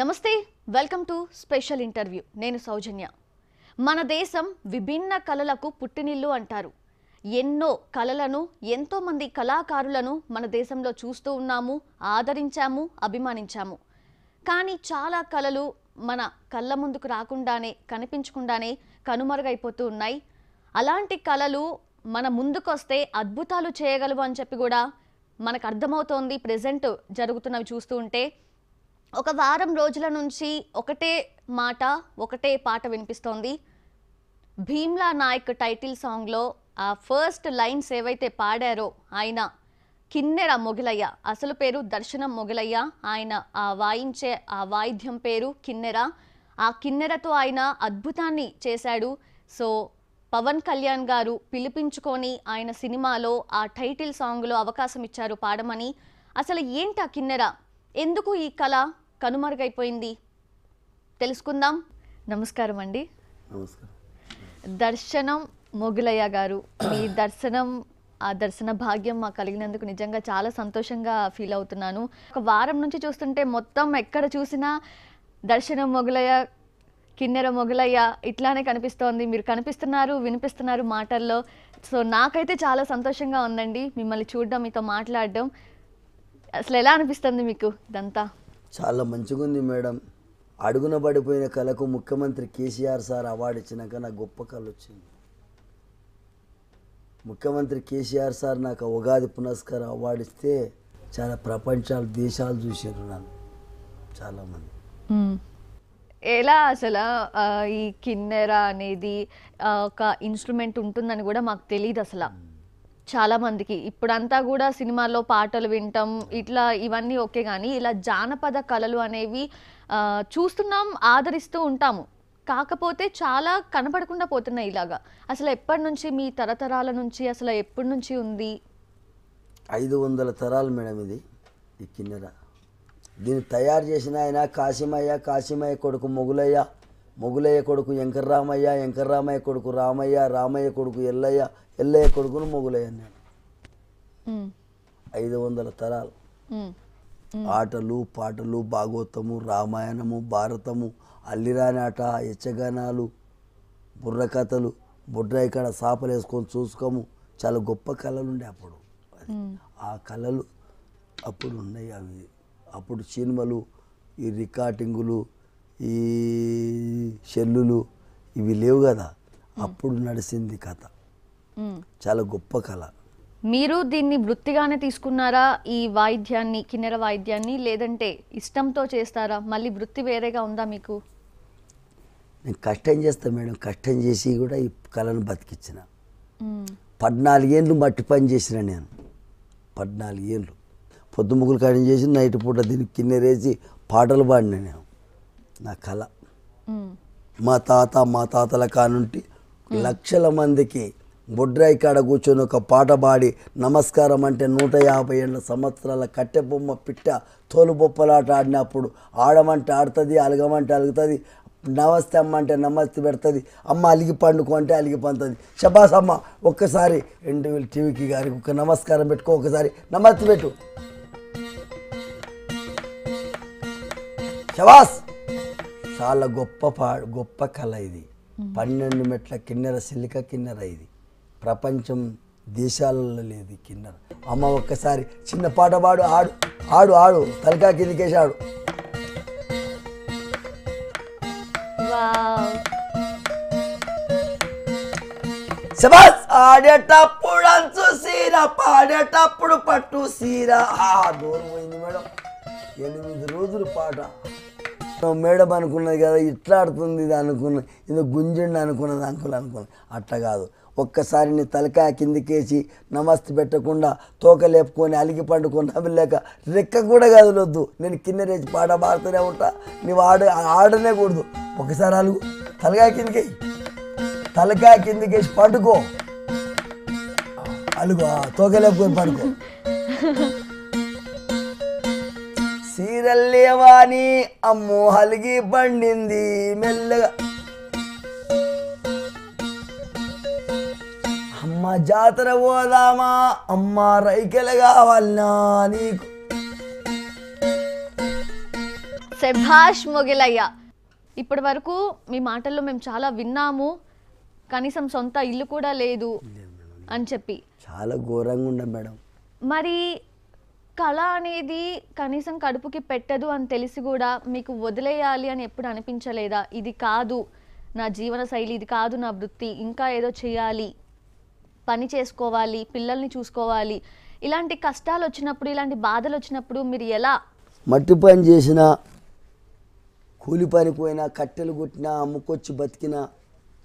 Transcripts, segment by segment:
నమస్తే welcome to special interview నేను సౌజన్య మన దేశం విభిన్న కళలకు పుట్టినిల్లు అంటారు ఎన్నో కళలను ఎంతోమంది కళాకారులను మన దేశంలో చూస్తూ ఉన్నాము ఆదరించాము అభిమానించాము కానీ చాలా కళలు మన కళ్ళ ముందుకు రాకుండానే కనిపించకుండానే కనుమరుగైపోతూ ఉన్నాయి అలాంటి కళలు మన ముందుకొస్తే అద్భుతాలు చేయగలవు అని చెప్పి కూడా మనకు అర్థమవుతోంది ప్రజెంట్ జరుగుతున్నవి చూస్తూ ఉంటే ఒక వారం రోజుల నుంచి ఒకటే మాట ఒకటే పాట వినిపిస్తోంది భీమ్లా నాయక్ టైటిల్ సాంగ్లో ఆ ఫస్ట్ లైన్స్ ఏవైతే పాడారో ఆయన కిన్నెర మొగిలయ్య అసలు పేరు దర్శనం మొగిలయ్య ఆయన ఆ వాయించే ఆ వాయిద్యం పేరు కిన్నెర ఆ కిన్నెరతో ఆయన అద్భుతాన్ని చేశాడు సో పవన్ కళ్యాణ్ గారు పిలిపించుకొని ఆయన సినిమాలో ఆ టైటిల్ సాంగ్లో అవకాశం ఇచ్చారు పాడమని అసలు ఏంటి ఆ కిన్నెర ఎందుకు ఈ కళ కనుమరుగైపోయింది తెలుసుకుందాం నమస్కారం అండి దర్శనం మొగులయ్య గారు మీ దర్శనం ఆ దర్శన భాగ్యం మాకు కలిగినందుకు నిజంగా చాలా సంతోషంగా ఫీల్ అవుతున్నాను ఒక వారం నుంచి చూస్తుంటే మొత్తం ఎక్కడ చూసినా దర్శనం మొగులయ్య కిన్నెర మొగులయ్య ఇట్లానే కనిపిస్తోంది మీరు కనిపిస్తున్నారు వినిపిస్తున్నారు మాటల్లో సో నాకైతే చాలా సంతోషంగా ఉందండి మిమ్మల్ని చూడడం మీతో మాట్లాడడం అసలు ఎలా అనిపిస్తుంది మీకు ఇదంతా చాలా మంచిగా ఉంది మేడం అడుగున పడిపోయిన కళకు ముఖ్యమంత్రి కేసీఆర్ సార్ అవార్డు ఇచ్చినాక నాకు గొప్ప కళ వచ్చింది ముఖ్యమంత్రి కేసీఆర్ సార్ నాకు ఉగాది పునస్కారం అవార్డు ఇస్తే చాలా ప్రపంచాలు దేశాలు చూసారు నన్ను చాలామంది ఎలా అసలు ఈ కిన్నెర అనేది ఒక ఇన్స్ట్రుమెంట్ ఉంటుందని కూడా మాకు తెలియదు అసలు చాలామందికి ఇప్పుడంతా కూడా సినిమాల్లో పాటలు వింటాం ఇట్లా ఇవన్నీ ఓకే కానీ ఇలా జానపద కళలు అనేవి చూస్తున్నాం ఆదరిస్తూ ఉంటాము కాకపోతే చాలా కనపడకుండా పోతున్నాయి ఇలాగా అసలు ఎప్పటి నుంచి మీ తరతరాల నుంచి అసలు ఎప్పటి నుంచి ఉంది ఐదు వందల తరాలు మేడం ఇది ఈ కిన్నెర దీన్ని తయారు చేసిన ఆయన కాశీమయ్య కాశీమయ్య కొడుకు మొగులయ్య మొగులయ్య కొడుకు వెంకర్రామయ్య వెంకర్రామయ్య కొడుకు రామయ్య రామయ్య కొడుకు ఎల్లయ్య ఎల్లయ్య కొడుకును మొగులయ్య అన్నాడు ఐదు వందల తరాలు ఆటలు పాటలు భాగవతము రామాయణము భారతము అల్లిరానాట యచ్చగానాలు బుర్రకథలు బుడ్రాయి కాడ సాపలు వేసుకొని చూసుకోము చాలా గొప్ప కళలు ఉండే అప్పుడు ఆ కళలు అప్పుడు ఉన్నాయి అవి అప్పుడు సినిమాలు ఈ రికార్డింగులు ఈ షెల్లులు ఇవి లేవు కదా అప్పుడు నడిచింది కథ చాలా గొప్ప కళ మీరు దీన్ని వృత్తిగానే తీసుకున్నారా ఈ వాయిద్యాన్ని కిన్నెర వాయిద్యాన్ని లేదంటే ఇష్టంతో చేస్తారా మళ్ళీ వృత్తి వేరేగా ఉందా మీకు నేను కష్టం చేస్తాను మేడం కష్టం చేసి కూడా ఈ కళను బతికించిన పద్నాలుగేళ్ళు మట్టి పని చేసిన నేను పద్నాలుగేళ్ళు ముగ్గులు కడియం చేసి నైట్ పూట దీనికి కిన్నెరేసి పాటలు పాడిన నేను నా కళ మా తాత మా తాతల కానుంటి లక్షల మందికి బొడ్రాయి కాడ కూర్చొని ఒక పాట పాడి నమస్కారం అంటే నూట యాభై ఏళ్ళ సంవత్సరాల కట్టెబొమ్మ పిట్ట తోలుబొప్పలాట ఆడినప్పుడు ఆడమంటే ఆడుతుంది అలగమంటే అలుగుతుంది నమస్తే అమ్మ అంటే నమస్తే పెడుతుంది అమ్మ అలిగి పండుకో అంటే అలిగి పంతుంది షబాస్ అమ్మ ఒక్కసారి వేలు టీవీకి గారికి ఒక నమస్కారం పెట్టుకో ఒకసారి నమస్తే పెట్టు షబాస్ చాలా గొప్ప పా గొప్ప కళ ఇది పన్నెండు మెట్ల కిన్నెర సిలిక కిన్నెర ఇది ప్రపంచం దేశాలలో లేదు కిన్నెర అమ్మ ఒక్కసారి చిన్న పాట పాడు ఆడు ఆడు ఆడు తలకా కిందికేశాడు ఆడేటప్పుడు అంచు సీర పాడేటప్పుడు పట్టు సీర ఆ దూరం పోయింది మేడం ఎనిమిది రోజులు పాట మేడం అనుకున్నది కదా ఇట్లా ఆడుతుంది ఇది అనుకున్న ఇది గుంజండి అనుకున్నది అంకులు అనుకున్నది అట్లా కాదు ఒక్కసారి నీ తలకాయ కిందికేసి నమస్తే పెట్టకుండా తోక లేపుకొని అలిగి పండుకొని లేక రెక్క కూడా కదలొద్దు నేను కింద రేచి పాట పాడుతూనే ఉంటా నువ్వు ఆడ ఆడనే కూడదు ఒకసారి అలుగు తలకాయ కిందికి తలకాయ కిందికేసి పండుకో అలుగు తోక లేపుకొని పండుకో చీరల్లేవాని అమ్మో హలిగి పండింది మెల్లగా అమ్మ జాతర పోదామా అమ్మ రైకెలు కావాలనా నీకు సెభాష్ మొగిలయ్య ఇప్పటి వరకు మీ మాటల్లో మేము చాలా విన్నాము కనీసం సొంత ఇల్లు కూడా లేదు అని చెప్పి చాలా ఘోరంగా ఉండం మేడం మరి కళ అనేది కనీసం కడుపుకి పెట్టదు అని తెలిసి కూడా మీకు వదిలేయాలి అని ఎప్పుడు అనిపించలేదా ఇది కాదు నా జీవన శైలి ఇది కాదు నా వృత్తి ఇంకా ఏదో చేయాలి పని చేసుకోవాలి పిల్లల్ని చూసుకోవాలి ఇలాంటి కష్టాలు వచ్చినప్పుడు ఇలాంటి బాధలు వచ్చినప్పుడు మీరు ఎలా మట్టి పని చేసినా కూలి పని పోయినా కట్టెలు కొట్టినా అమ్ముకొచ్చి బతికినా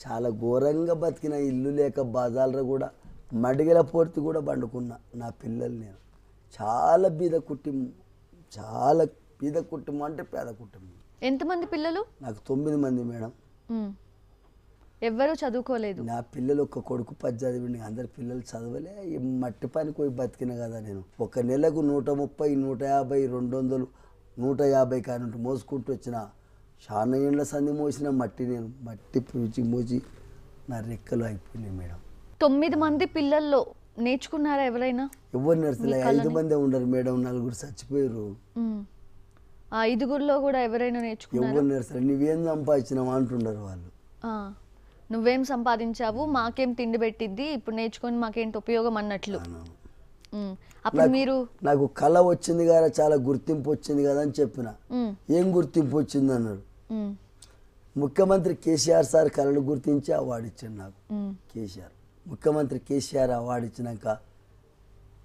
చాలా ఘోరంగా బతికిన ఇల్లు లేక బాధాలరా కూడా మడిగల పూర్తి కూడా పండుకున్నా నా పిల్లలు నేను చాలా బీద కుటుంబం చాలా బీద కుటుంబం అంటే పేద కుటుంబం ఎంతమంది పిల్లలు నాకు తొమ్మిది మంది మేడం ఎవ్వరూ చదువుకోలేదు నా పిల్లలు ఒక కొడుకు పది చదివిండి అందరు పిల్లలు చదవలే ఈ మట్టి పని పోయి బతికిన కదా నేను ఒక నెలకు నూట ముప్పై నూట యాభై రెండు వందలు నూట యాభై కానీ మోసుకుంటూ వచ్చిన చాలా ఏండ్ల సంధి మోసిన మట్టి నేను మట్టి పూచి మోచి నా రెక్కలు అయిపోయినాయి మేడం తొమ్మిది మంది పిల్లల్లో నేర్చుకున్నారా ఎవరైనా ఎవరు నర్సులే ఐదు మందే ఉండరు మేడం నలుగురు చచ్చిపోయారు ఆ ఐదుగురిలో కూడా ఎవరైనా నేర్చుకున్నారు ఎవరు నువ్వేం సంపాదించినావు అంటుండరు వాళ్ళు నువ్వేం సంపాదించావు మాకేం తిండి పెట్టిద్ది ఇప్పుడు నేర్చుకొని మాకేంటి ఉపయోగం అన్నట్లు అప్పుడు మీరు నాకు కళ వచ్చింది కదా చాలా గుర్తింపు వచ్చింది కదా అని చెప్పిన ఏం గుర్తింపు వచ్చింది అన్నారు ముఖ్యమంత్రి కేసీఆర్ సార్ కళలు గుర్తించి అవార్డు ఇచ్చాడు నాకు కేసీఆర్ ముఖ్యమంత్రి కేసీఆర్ అవార్డు ఇచ్చినాక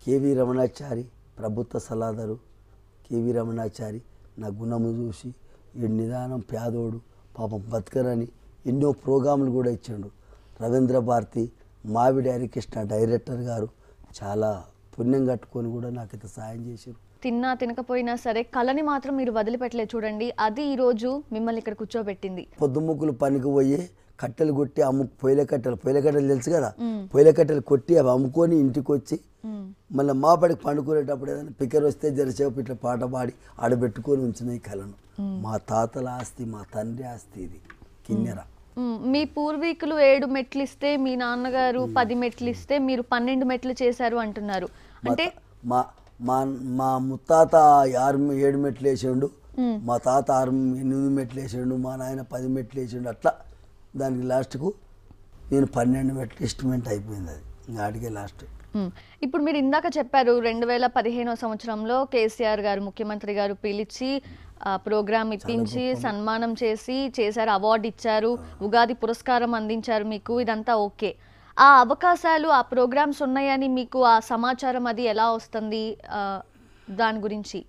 కేవీ రమణాచారి ప్రభుత్వ సలహాదారు కేవీ రమణాచారి నా గుణము చూసి ఈ నిదానం పేదోడు పాపం బతకరని ఎన్నో ప్రోగ్రాములు కూడా ఇచ్చాడు రవీంద్ర భారతి మావిడి హరికృష్ణ డైరెక్టర్ గారు చాలా పుణ్యం కట్టుకొని కూడా నాకు ఇంత సాయం చేశారు తిన్నా తినకపోయినా సరే కళని మాత్రం మీరు వదిలిపెట్టలేదు చూడండి అది ఈరోజు మిమ్మల్ని ఇక్కడ కూర్చోబెట్టింది పొద్దుముక్కులు పనికి పోయి కట్టెలు కొట్టి అమ్ము పొయ్యిల కట్టెలు పొయ్యిల కట్టెలు తెలుసు కదా పొయ్యిల కట్టెలు కొట్టి అవి అమ్ముకొని ఇంటికి వచ్చి మళ్ళీ మాపడికి పండుకునేటప్పుడు ఏదైనా పిక్కర్ వస్తే జరసేపు ఇట్లా పాట పాడి ఆడబెట్టుకొని ఉంచిన కళను మా తాతల ఆస్తి మా తండ్రి ఆస్తి ఇది కిన్నెర మీ పూర్వీకులు ఏడు మెట్లు ఇస్తే మీ నాన్నగారు పది మెట్లు ఇస్తే మీరు పన్నెండు మెట్లు చేశారు అంటున్నారు అంటే మా మా మా ముత్తాత ఆరు ఏడు మెట్లు వేసిండు మా తాత ఆరు ఎనిమిది మెట్లు వేసిండు మా నాయన పది మెట్లు వేసిండు అట్లా దానికి లాస్ట్కు నేను పన్నెండు మెట్లు ఎస్టిమేట్ అయిపోయింది అది ఇంకా ఆడికే లాస్ట్ ఇప్పుడు మీరు ఇందాక చెప్పారు రెండు వేల పదిహేనో సంవత్సరంలో కేసీఆర్ గారు ముఖ్యమంత్రి గారు పిలిచి ప్రోగ్రామ్ ఇప్పించి సన్మానం చేసి చేశారు అవార్డు ఇచ్చారు ఉగాది పురస్కారం అందించారు మీకు ఇదంతా ఓకే ఆ అవకాశాలు ఆ ప్రోగ్రామ్స్ ఉన్నాయని మీకు ఆ సమాచారం అది ఎలా వస్తుంది దాని గురించి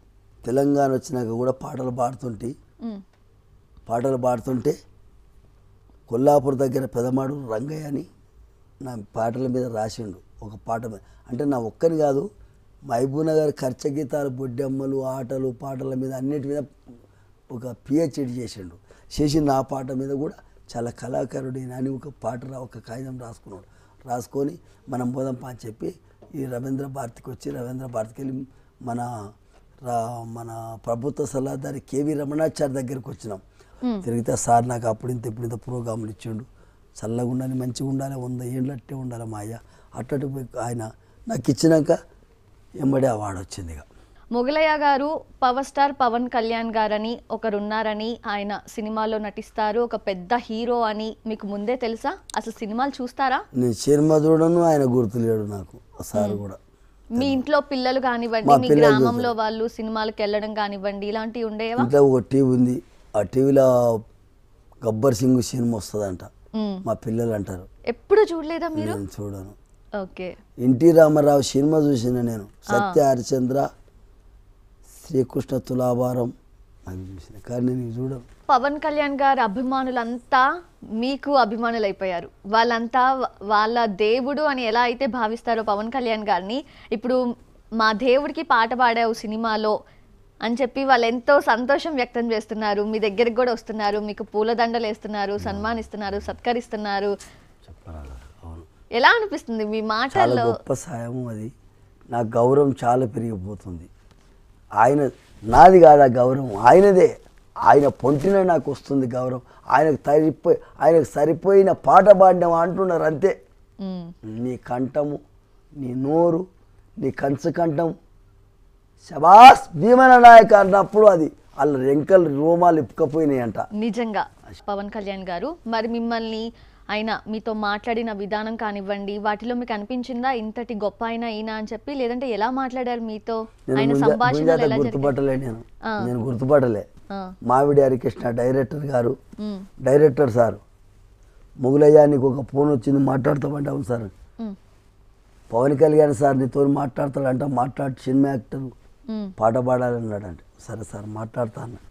తెలంగాణ వచ్చినాక కూడా పాటలు పాడుతుంటే పాటలు పాడుతుంటే కొల్లాపూర్ దగ్గర పెదమాడు రంగయ్య అని నా పాటల మీద రాసిండు ఒక పాట మీద అంటే నా ఒక్కని కాదు మహబూబ్నగర్ ఖర్చ గీతాలు బొడ్డెమ్మలు ఆటలు పాటల మీద అన్నిటి మీద ఒక పిహెచ్డి చేసిండు చేసి నా పాట మీద కూడా చాలా కళాకారుడైన అని ఒక పాట ఒక కాగితం రాసుకున్నాడు రాసుకొని మనం పోదాం పా అని చెప్పి ఈ రవీంద్ర భారతికి వచ్చి రవీంద్ర భారతికి వెళ్ళి మన మన ప్రభుత్వ సలహాదారి కేవీ రమణాచారి దగ్గరికి వచ్చినాం తిరిగితే సార్ నాకు అప్పుడింత ఇంత ప్రోగ్రాములు ఇచ్చిండు చల్లగా ఉండాలి మంచిగా ఉండాలి వంద ఏళ్ళు అట్టే ఉండాలి మా అయ్య అట్టటి ఆయన నాకు ఇచ్చినాక ఎంబడే అవార్డు వచ్చింది ఇక మొగలయ్య గారు పవర్ స్టార్ పవన్ కళ్యాణ్ గారని ఒకరున్నారని ఆయన సినిమాలో నటిస్తారు ఒక పెద్ద హీరో అని మీకు ముందే తెలుసా అసలు సినిమాలు చూస్తారా నేను సినిమా చూడను ఆయన గుర్తులేడు నాకు సార్ కూడా మీ ఇంట్లో పిల్లలు కానివ్వండి మీ గ్రామంలో వాళ్ళు సినిమాలకు వెళ్ళడం కానివ్వండి ఇలాంటివి ఉండేవా ఒక టీవీ ఉంది ఆ టీవీలో గబ్బర్ సింగ్ సినిమా వస్తుందంట మా పిల్లలు అంటారు ఎప్పుడు చూడలేదా మీరు చూడను ఓకే ఎన్టీ రామారావు సినిమా చూసిన నేను సత్య హరిచంద్ర శ్రీకృష్ణ తులాభారం అవి చూసిన కానీ నేను చూడను పవన్ కళ్యాణ్ గారు అభిమానులంతా మీకు అభిమానులు అయిపోయారు వాళ్ళంతా వాళ్ళ దేవుడు అని ఎలా అయితే భావిస్తారో పవన్ కళ్యాణ్ గారిని ఇప్పుడు మా దేవుడికి పాట పాడావు సినిమాలో అని చెప్పి వాళ్ళు ఎంతో సంతోషం వ్యక్తం చేస్తున్నారు మీ దగ్గరకు కూడా వస్తున్నారు మీకు పూలదండలు వేస్తున్నారు సన్మానిస్తున్నారు సత్కరిస్తున్నారు ఎలా అనిపిస్తుంది మీ మాటల్లో గొప్ప సాయం అది నా గౌరవం చాలా పెరిగిపోతుంది ఆయన నాది కాదు ఆ గౌరవం ఆయనదే ఆయన పొంటిన నాకు వస్తుంది గౌరవం ఆయనకు సరిపోయి ఆయనకు సరిపోయిన పాట పాడినాం అంటున్నారు అంతే నీ కంఠము నీ నోరు నీ కంచు కంఠం శబాస్ భీమన నాయక అన్నప్పుడు అది వాళ్ళ రెంకలు రోమాలు ఇప్పుకపోయినాయి అంట నిజంగా పవన్ కళ్యాణ్ గారు మరి మిమ్మల్ని ఆయన మీతో మాట్లాడిన విధానం కానివ్వండి వాటిలో మీకు అనిపించిందా ఇంతటి గొప్ప ఆయన ఈయన అని చెప్పి లేదంటే ఎలా మాట్లాడారు మీతో ఆయన సంభాషణ గుర్తుపట్టలే నేను నేను గుర్తుపట్టలే మావిడి హరికృష్ణ డైరెక్టర్ గారు డైరెక్టర్ సార్ మొగులయ్య నీకు ఒక ఫోన్ వచ్చింది మాట్లాడతామంటే అవును సార్ పవన్ కళ్యాణ్ సార్ నీతో మాట్లాడతాడంట మాట్లాడు సినిమా యాక్టర్ పాట పాడాలన్నాడంటే సరే సార్ మాట్లాడతాను అన్నాడు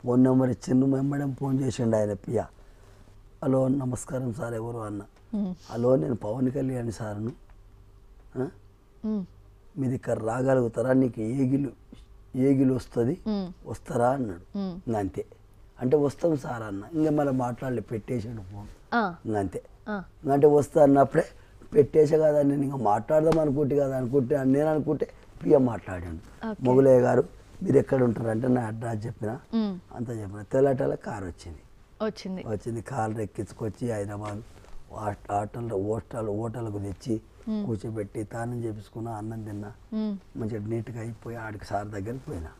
ఫోన్ నెంబర్ ఇచ్చిండు మెంబడే ఫోన్ చేసిండు ఆయన పియ హలో నమస్కారం సార్ ఎవరు అన్న హలో నేను పవన్ కళ్యాణ్ సార్ను మీది ఇక్కడ రాగలుగుతారా నీకు ఏగిలు ఏగిలు వస్తుంది వస్తారా అన్నాడు అంతే అంటే వస్తాం సార్ అన్న ఇంకా మళ్ళీ మాట్లాడలే పెట్టేసాడు ఫోన్ ఇంకంతే ఇంకంటే వస్తా అన్నప్పుడే పెట్టేసే కదా నేను ఇంకా మాట్లాడదాం అనుకుంటే కదా అనుకుంటే నేను అనుకుంటే పిఎం మాట్లాడాడు మొగులయ్య గారు మీరు ఎక్కడ ఉంటారంటే నా అడ్రస్ చెప్పిన అంతా చెప్పిన తెల్లటల కారు వచ్చింది వచ్చింది వచ్చింది కారు ఎక్కించుకొచ్చి హైదరాబాద్ హోటల్ హోస్టల్ హోటల్కు తెచ్చి కూర్చోబెట్టి తానం చేపించుకున్న అన్నం తిన్నా మంచిగా నీట్గా అయిపోయి ఆడికి సార్ దగ్గరికి పోయినా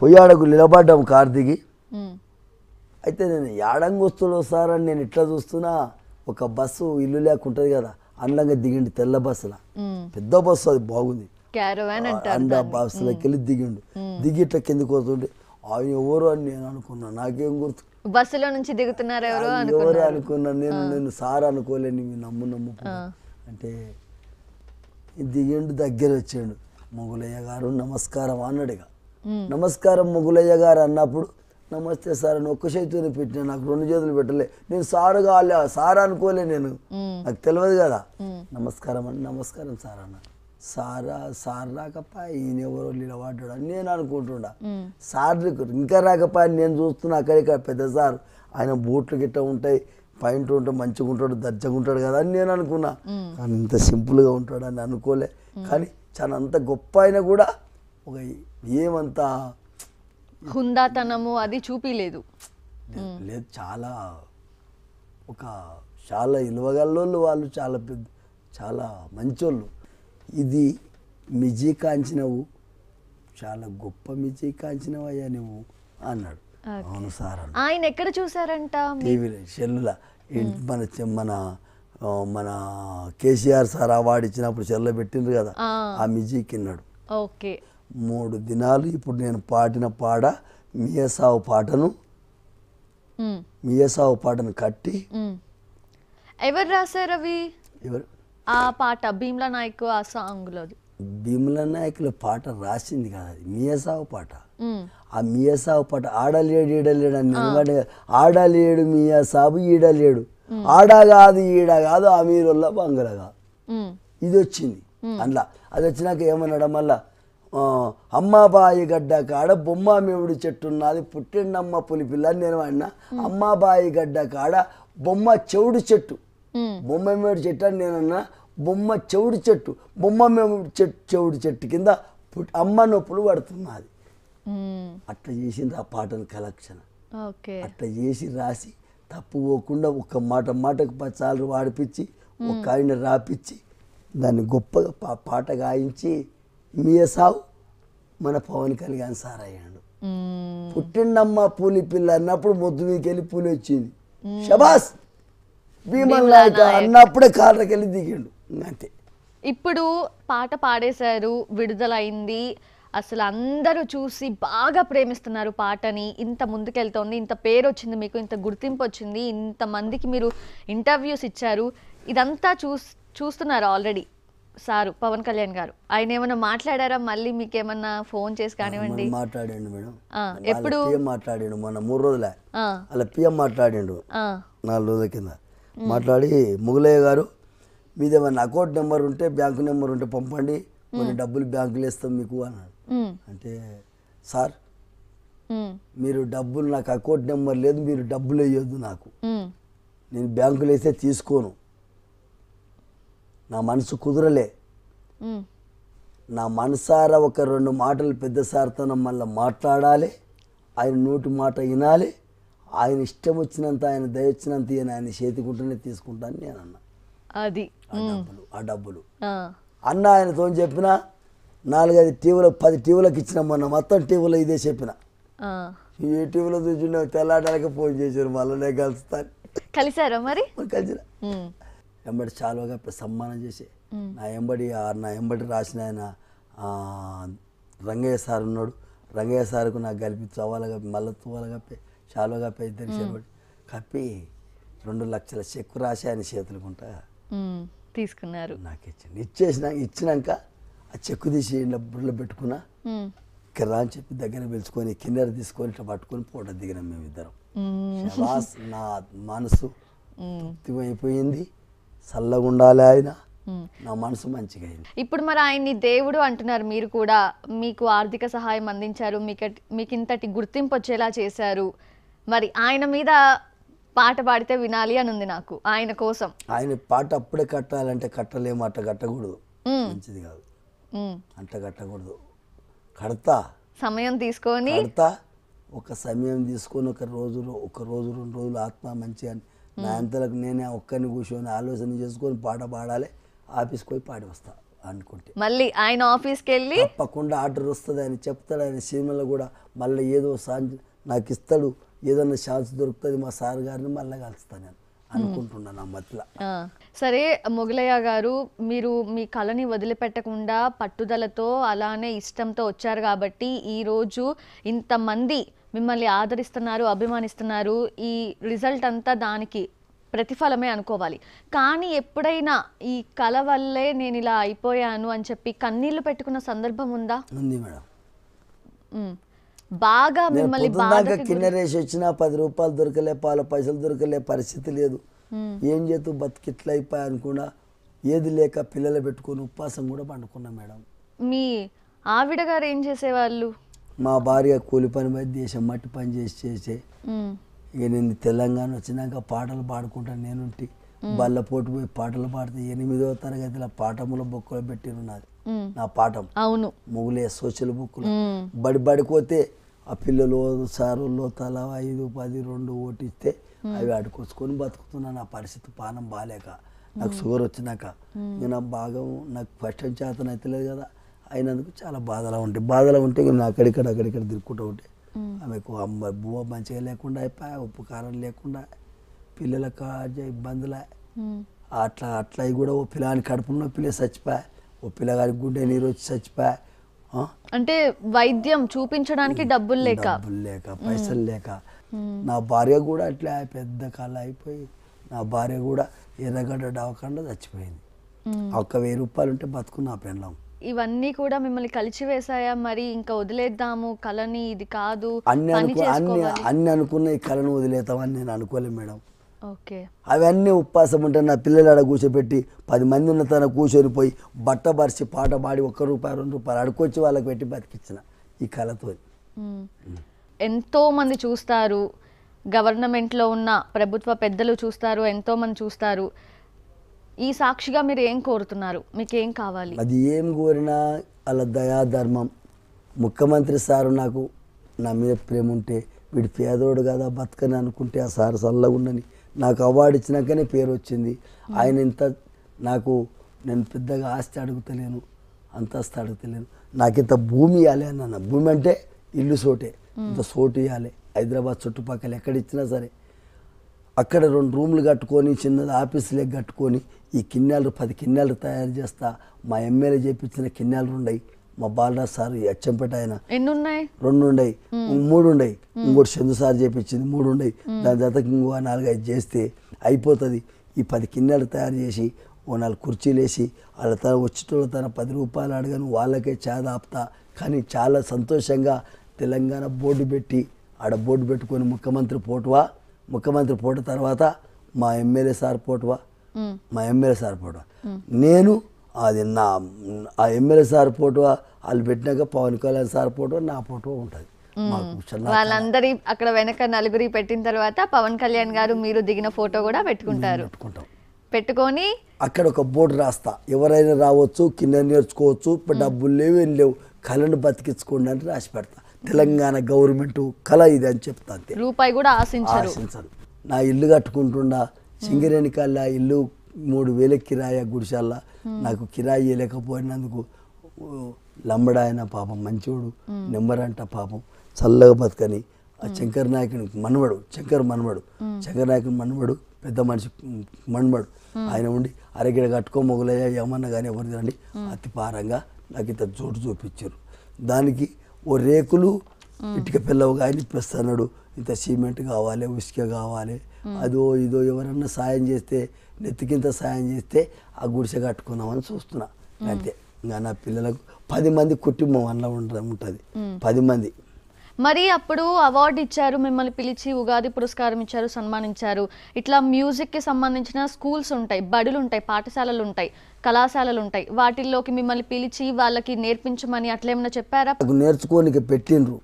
పోయి ఆడకు నిలబడ్డాం కారు దిగి అయితే నేను ఏడంగా వస్తున్నా సార్ అని నేను ఇట్లా చూస్తున్నా ఒక బస్సు ఇల్లు లేకుంటుంది కదా అందంగా దిగిండు తెల్ల బస్సుల పెద్ద బస్సు అది బాగుంది అండ బస్సులోకి వెళ్ళి దిగిండు దిగి ఇట్లా కిందకి పోతుంటే ఆయన ఎవరు అని నేను అనుకున్నా నాకేం గుర్తు బస్సులో నుంచి దిగుతున్నారు ఎవరు అనుకున్నా నేను నేను సార్ అనుకోలేని నమ్ము నమ్ము అంటే దిగిండు దగ్గర వచ్చాడు ముగులయ్య గారు నమస్కారం అన్నాడుగా నమస్కారం ముగులయ్య గారు అన్నప్పుడు నమస్తే సార్ అని ఒక్క చేతితోనే పెట్టిన నాకు రెండు చేతులు పెట్టలే నేను సారు కాలే సార్ అనుకోలే నేను నాకు తెలియదు కదా నమస్కారం అని నమస్కారం సార్ అన్న సారా సార్ రాకపా ఈయన ఎవరో నిలబడ్డాడు అని నేను అనుకుంటున్నా సార్ ఇంకా రాకపా నేను చూస్తున్నా అక్కడికి పెద్ద సార్ ఆయన బూట్లు గిట్ట ఉంటాయి పాయింట్ ఉంటే మంచిగా ఉంటాడు దర్జగా ఉంటాడు కదా అని నేను అనుకున్నా అంత ఇంత సింపుల్గా ఉంటాడు అని అనుకోలే కానీ చాలా అంత గొప్ప అయినా కూడా ఒక ఏమంతా హుందాతనము అది చూపిలేదు లేదు చాలా ఒక చాలా ఇలవగల్లోళ్ళు వాళ్ళు చాలా పెద్ద చాలా మంచోళ్ళు ఇది మిజీ కాంచినవు చాలా గొప్ప మిజీ కాంచినవయ్యా నువ్వు అన్నాడు అవును సార్ ఆయన ఎక్కడ చూసారంట టీవీలో షెల్ల మన మన మన కేసీఆర్ సార్ అవార్డు ఇచ్చినప్పుడు చెల్ల పెట్టిండ్రు కదా ఆ మిజీ కిన్నాడు ఓకే మూడు దినాలు ఇప్పుడు నేను పాడిన పాడ మియసావు పాటను మియసావు పాటను కట్టి ఎవరు రాశారు అవి ఎవరు ఆ పాట భీమ్ల నాయక్ ఆ సాంగ్లోది భీమ్ల నాయకుల పాట రాసింది కదా అది మియసావు పాట ఆ మియసావు పాట ఆడలేడు ఈడలేడు అని నిలబడి ఆడలేడు మియా ఈడలేడు ఆడగాదు ఈడగాదు ఈడ కాదు ఆ మీరుల్లా బంగర కాదు ఇది వచ్చింది అందులో అది వచ్చినాక ఏమన్నాడు మళ్ళా అమ్మాబాయి గడ్డ కాడ బొమ్మామేవుడి చెట్టు ఉన్నది పుట్టిండమ్మ పులిపిల్ల నేను అన్నా అమ్మాబాయి గడ్డ కాడ బొమ్మ చెవుడు చెట్టు బొమ్మమేవుడి చెట్టు అని నేను అన్నా బొమ్మ చెవుడు చెట్టు బొమ్మమేవుడి చెట్టు చెవుడు చెట్టు కింద పుట్టి అమ్మ నొప్పులు పడుతున్నది అట్లా చేసింది ఆ పాటను కలెక్షన్ అట్లా చేసి రాసి తప్పు పోకుండా ఒక్క మాట మాటకు పచ్చాలు వాడిపించి ఒక ఆయన రాపిచ్చి దాన్ని గొప్పగా పాట గాయించి మీ సావు మన పవన్ కళ్యాణ్ సార్ అయ్యాడు పుట్టిండమ్మ పూలి పిల్ల అన్నప్పుడు మొద్దు మీకు వెళ్ళి పూలి వచ్చింది షబాస్ భీమన్ నాయక అన్నప్పుడే కాళ్ళకి వెళ్ళి దిగిండు అంతే ఇప్పుడు పాట పాడేశారు విడుదలైంది అసలు అందరూ చూసి బాగా ప్రేమిస్తున్నారు పాటని ఇంత ముందుకెళ్తోంది ఇంత పేరు వచ్చింది మీకు ఇంత గుర్తింపు వచ్చింది ఇంతమందికి మీరు ఇంటర్వ్యూస్ ఇచ్చారు ఇదంతా చూస్ చూస్తున్నారు ఆల్రెడీ సారు పవన్ కళ్యాణ్ గారు ఆయన ఏమైనా మాట్లాడారా మళ్ళీ మీకు ఏమన్నా ఫోన్ చేసి కానివ్వండి మాట్లాడండి మేడం ఎప్పుడు పిఎం మాట్లాడాడు మొన్న మూడు రోజుల అలా పిఎం మాట్లాడాడు నాలుగు రోజుల కింద మాట్లాడి ముగులయ్య గారు మీదేమన్నా అకౌంట్ నెంబర్ ఉంటే బ్యాంకు నెంబర్ ఉంటే పంపండి కొన్ని డబ్బులు బ్యాంకులు వేస్తాం మీకు అన్నాడు అంటే సార్ మీరు డబ్బులు నాకు అకౌంట్ నెంబర్ లేదు మీరు డబ్బులు వేయొద్దు నాకు నేను బ్యాంకులు వేస్తే తీసుకోను నా మనసు కుదరలే నా మనసార ఒక రెండు మాటలు పెద్ద సార్తో మళ్ళీ మాట్లాడాలి ఆయన నోటి మాట వినాలి ఆయన ఇష్టం వచ్చినంత ఆయన దయ ఈయన ఆయన చేతికుంటూనే తీసుకుంటాను నేను అన్న అది ఆ డబ్బులు ఆ డబ్బులు అన్న ఆయనతో చెప్పిన నాలుగైదు టీవీలో పది టీవీలకు ఇచ్చిన మొన్న మొత్తం టీవీలో ఇదే చెప్పిన ఏ టీవీలో చూసి తెల్లాడడానికి ఫోన్ చేశారు మళ్ళీ కలుస్తాను కలిసారా మరి కలిసిన ఎంబడి చాలుగా సమ్మానం చేసి నా ఎంబడి నా ఎంబడి రాసిన ఆయన రంగయ్య సార్ ఉన్నాడు రంగయ్య సార్కు నాకు కలిపి చవాల కప్పి మల్ల తువాల కప్పి చాలువ కప్పి ఇద్దరు చేపట్టి కప్పి రెండు లక్షల చెక్కు రాసి ఆయన చేతులుకుంటా తీసుకున్నారు నాకు ఇచ్చింది ఇచ్చేసిన ఇచ్చినాక ఆ చెక్కు తీసి డబ్బుల్లో పెట్టుకున్నా కిరా అని చెప్పి దగ్గర పిలుచుకొని కిన్నెర తీసుకొని ఇట్లా పట్టుకొని ఫోటో దిగినాం మేమిద్దరం నా మనసు తృప్తిమైపోయింది చల్లగా ఉండాలి ఆయన నా మనసు మంచిగా అయింది ఇప్పుడు మరి ఆయన్ని దేవుడు అంటున్నారు మీరు కూడా మీకు ఆర్థిక సహాయం అందించారు మీకు ఇంతటి గుర్తింపు వచ్చేలా చేశారు మరి ఆయన మీద పాట పాడితే వినాలి అని ఉంది నాకు ఆయన కోసం ఆయన పాట అప్పుడే కట్టాలంటే కట్టలేము అట్ట కట్టకూడదు మంచిది కాదు అంట కట్టకూడదు కడతా సమయం తీసుకొని కడతా ఒక సమయం తీసుకొని ఒక రోజు ఒక రోజు రెండు రోజులు ఆత్మ మంచి అని నా అంతలకు నేనే ఒక్కరిని కూర్చొని ఆలోచన చేసుకొని పాట పాడాలి ఆఫీస్కి పోయి పాడి వస్తా అనుకుంటే మళ్ళీ ఆయన ఆఫీస్కి వెళ్ళి తప్పకుండా ఆర్డర్ వస్తుంది ఆయన చెప్తాడు ఆయన సినిమాలో కూడా మళ్ళీ ఏదో సాంగ్ నాకు ఇస్తాడు ఏదైనా ఛాన్స్ దొరుకుతుంది మా సార్ గారిని మళ్ళీ కలుస్తాను నేను అనుకుంటున్నాను ఆ మధ్యలో సరే మొగలయ్య గారు మీరు మీ కళని వదిలిపెట్టకుండా పట్టుదలతో అలానే ఇష్టంతో వచ్చారు కాబట్టి ఈరోజు ఇంతమంది మిమ్మల్ని ఆదరిస్తున్నారు అభిమానిస్తున్నారు ఈ రిజల్ట్ అంతా దానికి ప్రతిఫలమే అనుకోవాలి కానీ ఎప్పుడైనా ఈ కల వల్లే నేను ఇలా అయిపోయాను అని చెప్పి కన్నీళ్లు పెట్టుకున్న సందర్భం ఉందా ఉంది మేడం బాగా మిమ్మల్ని బాగా కిన్నరేసి వచ్చినా పది రూపాయలు దొరకలే పాల పైసలు దొరకలే పరిస్థితి లేదు ఏం చేస్తూ బతికిట్లా అయిపోయా ఏది లేక పిల్లలు పెట్టుకొని ఉపాసం కూడా పండుకున్నా మేడం మీ ఆవిడ గారు ఏం చేసేవాళ్ళు మా భార్య కూలి పని మీద చేసే మట్టి పని చేసి చేసే ఇక నేను తెలంగాణ వచ్చినాక పాటలు పాడుకుంటాను నేను బల్ల పోటు పోయి పాటలు పాడితే ఎనిమిదో తరగతిలో పాఠముల బుక్కులు పెట్టి నాది నా పాఠం అవును మొగులే సోషల్ బుక్కులు బడి పడిపోతే ఆ పిల్లలు సారుల్లో తల ఐదు పది రెండు ఓటిస్తే అవి అడుకొచ్చుకొని బతుకుతున్నా నా పరిస్థితి పానం బాగాలేక నాకు షుగర్ వచ్చినాక నేను భాగం నాకు ఫస్ట్ చేతనైతే లేదు కదా అయినందుకు చాలా బాధలో ఉంటాయి బాధలో ఉంటే నేను అక్కడిక్కడ అక్కడిక్కడ తిరుక్కుంటూ ఉంటే ఆమెకు అమ్మ బువ్వ మంచిగా లేకుండా అయిపోయా ఉప్పు కారం లేకుండా పిల్లలకు ఇబ్బందుల అట్లా అట్లా కూడా ఓ పిల్లని కడుపులో పిల్ల చచ్చిపోయా ఓ పిల్లగాని గుండె నీరు వచ్చి చచ్చిపోయా అంటే వైద్యం చూపించడానికి డబ్బులు లేక డబ్బులు లేక పైసలు లేక నా భార్య కూడా అట్లా పెద్ద కళ అయిపోయి నా భార్య కూడా ఎర్రగడ్డ డవకుండా చచ్చిపోయింది ఒక్క వెయ్యి రూపాయలు ఉంటే బతుకున్నా పెళ్ళం ఇవన్నీ కూడా మిమ్మల్ని వేసాయా మరి ఇంకా వదిలేద్దాము కళని ఇది కాదు అన్ని అనుకు అన్ని అన్ని అనుకున్న ఈ కళను వదిలేతామని నేను అనుకోలేదు మేడం ఓకే అవన్నీ ఉపాసం ఉంటే నా పిల్లలు ఆడ కూర్చోబెట్టి పది మంది ఉన్న తన కూర్చొని పోయి బట్ట పరిచి పాట పాడి ఒక్క రూపాయి రెండు రూపాయలు అడుకొచ్చి వాళ్ళకి పెట్టి బతికించిన ఈ కళతో ఎంతో మంది చూస్తారు గవర్నమెంట్లో ఉన్న ప్రభుత్వ పెద్దలు చూస్తారు ఎంతో మంది చూస్తారు ఈ సాక్షిగా మీరు ఏం కోరుతున్నారు మీకు ఏం కావాలి అది ఏం కోరినా వాళ్ళ దయా ధర్మం ముఖ్యమంత్రి సారు నాకు నా మీద ప్రేమ ఉంటే వీడు పేదోడు కదా బతకని అనుకుంటే ఆ సారు ఉండని నాకు అవార్డు ఇచ్చినాకనే పేరు వచ్చింది ఆయన ఇంత నాకు నేను పెద్దగా ఆస్తి అడుగుతలేను అంతస్తు అడుగుతలేను నాకు ఇంత భూమి ఇవ్వాలి అన్న భూమి అంటే ఇల్లు సోటే ఇంత సోటు ఇవ్వాలి హైదరాబాద్ చుట్టుపక్కల ఎక్కడ ఇచ్చినా సరే అక్కడ రెండు రూమ్లు కట్టుకొని చిన్నది ఆఫీసులే కట్టుకొని ఈ కిన్నెలు పది కిన్నెలు తయారు చేస్తా మా ఎమ్మెల్యే చేపించిన కిన్నెలు ఉన్నాయి మా బాలరాజ్ సార్ అచ్చంపేట ఆయన రెండు ఉండయి మూడు ఉండయి ఇంకోటి చందు సార్ చేపించింది మూడు ఉండయి దాని జతకి ఇంకో ఐదు చేస్తే అయిపోతుంది ఈ పది కిన్నెలు తయారు చేసి ఓ నాలుగు కుర్చీలు వేసి వాళ్ళ తన వచ్చేటోళ్ళ తన పది రూపాయలు అడగను వాళ్ళకే చేదాపుతా కానీ చాలా సంతోషంగా తెలంగాణ బోర్డు పెట్టి ఆడ బోర్డు పెట్టుకొని ముఖ్యమంత్రి పోటువా ముఖ్యమంత్రి పోట తర్వాత మా ఎమ్మెల్యే సార్ పోటువా మా ఎమ్మెల్యే సార్ పోటువా నేను అది నా ఆ ఎమ్మెల్యే సార్ పోటువా వాళ్ళు పెట్టినాక పవన్ కళ్యాణ్ సార్ పోటువా నా పోటు ఉంటుంది వాళ్ళందరి అక్కడ వెనక నలుగురి పెట్టిన తర్వాత పవన్ కళ్యాణ్ గారు మీరు దిగిన ఫోటో కూడా పెట్టుకుంటారు పెట్టుకొని అక్కడ ఒక బోర్డు రాస్తా ఎవరైనా రావచ్చు కింద నేర్చుకోవచ్చు డబ్బులు లేవు ఏం లేవు కళను బతికించుకోండి అని రాసి పెడతా తెలంగాణ గవర్నమెంట్ కళ ఇది అని చెప్తాను రూపాయి కూడా ఆశించరు ఆశించరు నా ఇల్లు కట్టుకుంటున్నా సింగరేణికల్లా ఇల్లు మూడు వేల కిరాయ గుడిసాల నాకు కిరాయి ఇవ్వలేకపోయినందుకు లంబడాయన పాపం మంచివాడు నెంబర్ అంట పాపం చల్లగా బతకని ఆ శంకర్ నాయకుని మనవడు శంకర్ మనవడు శంకర్ నాయకుని మనవడు పెద్ద మనిషి మనవడు ఆయన ఉండి అరగిడ కట్టుకో మొగలయ్యా ఏమన్నా కానీ ఎవరు తినండి అతి పారంగా నాకు ఇంత చోటు చూపించారు దానికి ఓ రేకులు ఇటుక పిల్లవు కానీ ఇప్పిస్తున్నాడు ఇంత సిమెంట్ కావాలి ఉసిక కావాలి అదో ఇదో ఎవరన్నా సాయం చేస్తే నెత్తికింత సాయం చేస్తే ఆ గుడిసె కట్టుకుందామని చూస్తున్నా అంతే ఇంకా నా పిల్లలకు పది మంది కుటుంబం అన్న ఉండడం ఉంటుంది పది మంది మరి అప్పుడు అవార్డు ఇచ్చారు మిమ్మల్ని పిలిచి ఉగాది పురస్కారం ఇచ్చారు సన్మానించారు ఇట్లా మ్యూజిక్కి సంబంధించిన స్కూల్స్ ఉంటాయి బడులు ఉంటాయి పాఠశాలలు ఉంటాయి కళాశాలలు ఉంటాయి వాటిల్లోకి మిమ్మల్ని పిలిచి వాళ్ళకి నేర్పించమని అట్లేమన్నా చెప్పారా నేర్చుకోనికి పెట్టిండ్రు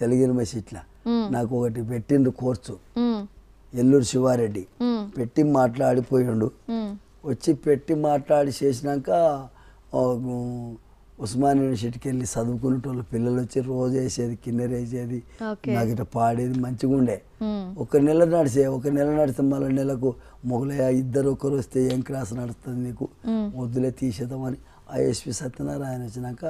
తెలుగు మసి ఇట్లా నాకు ఒకటి పెట్టిండ్రు కోర్సు ఎల్లూరు శివారెడ్డి పెట్టి మాట్లాడిపోయిండు వచ్చి పెట్టి మాట్లాడి చేసినాక ఉస్మానియా యూనివర్సిటీకి వెళ్ళి చదువుకునేటోళ్ళు పిల్లలు వచ్చి రోజు వేసేది కిన్నెర వేసేది నాకు ఇట్లా పాడేది మంచిగా ఉండే ఒక నెల నడిచే ఒక నెల నడిస్తే మళ్ళీ నెలకు మొగలయ్య ఇద్దరు ఒకరు వస్తే ఏం క్లాస్ నడుస్తుంది నీకు వద్దులే తీసేద్దామని ఆ సత్యనారాయణ వచ్చినాక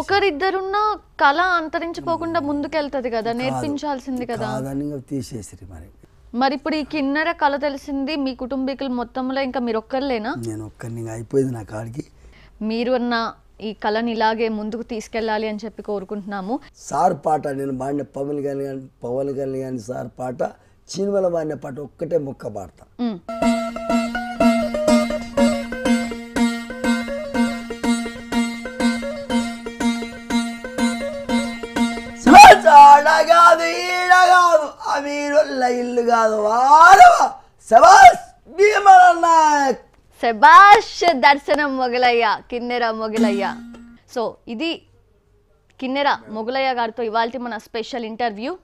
ఒకరిద్దరున్నా కళ అంతరించిపోకుండా ముందుకెళ్తుంది కదా నేర్పించాల్సింది కదా తీసేసి మరి మరి ఇప్పుడు ఈ కిన్నెర కళ తెలిసింది మీ కుటుంబీకులు మొత్తంలో ఇంకా మీరు ఒక్కర్లేనా నేను ఒక్కరిని అయిపోయింది నా కాడికి మీరున్న ఈ కళని ఇలాగే ముందుకు తీసుకెళ్ళాలి అని చెప్పి కోరుకుంటున్నాము సార్ పాట నేను పాడిన పవన్ కళ్యాణ్ పవన్ కళ్యాణ్ సార్ పాట చీనివల బాడిన పాట ఒక్కటే ముక్క పాడతా ఇల్లు కాదు వాడవ సబాస్ భీమల ದರ್ಶನ ಮೊಗಲಯ್ಯ ಕಿನ್ನೆರ ಮೊಗಲಯ್ಯ ಸೊ ಇದು ಕಿನ್ನೆರ ಮೊಗಲಯ್ಯ ಗಡೋ ಇವಳಿ ಮನ ಸ್ಪೆಷಲ್ ಇಂಟರ್ವ್ಯೂ